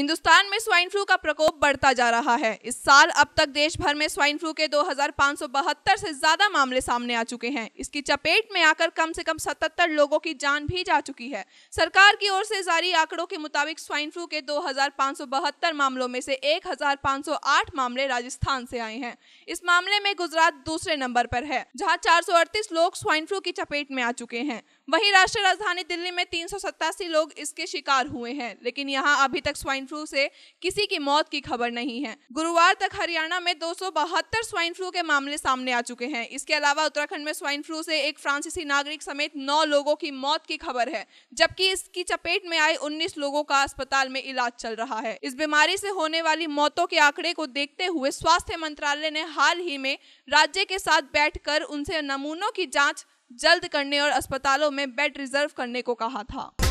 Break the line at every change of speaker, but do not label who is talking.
हिंदुस्तान में swine flu का प्रकोप बढ़ता जा रहा है इस साल अब तक देश भर में स्वाइन फ्लू के 2572 से ज्यादा मामले सामने आ चुके हैं इसकी चपेट में आकर कम से कम 77 लोगों की जान भी जा चुकी है सरकार की ओर से जारी आंकड़ों के मुताबिक स्वाइन फ्लू के 2572 मामलों में से 1508 मामले राजस्थान से आए हैं इस मामले में गुजरात दूसरे नंबर पर है जहाँ चार लोग स्वाइन फ्लू की चपेट में आ चुके हैं वहीं राष्ट्रीय राजधानी दिल्ली में तीन लोग इसके शिकार हुए हैं लेकिन यहाँ अभी तक स्वाइन फ्लू से किसी की मौत की खबर नहीं है गुरुवार तक हरियाणा में दो स्वाइन फ्लू के मामले सामने आ चुके हैं इसके अलावा उत्तराखंड में स्वाइन फ्लू से एक फ्रांसीसी नागरिक समेत नौ लोगों की मौत की खबर है जबकि इसकी चपेट में आए उन्नीस लोगों का अस्पताल में इलाज चल रहा है इस बीमारी से होने वाली मौतों के आंकड़े को देखते हुए स्वास्थ्य मंत्रालय ने हाल ही में राज्य के साथ बैठकर उनसे नमूनों की जांच जल्द करने और अस्पतालों में बेड रिजर्व करने को कहा था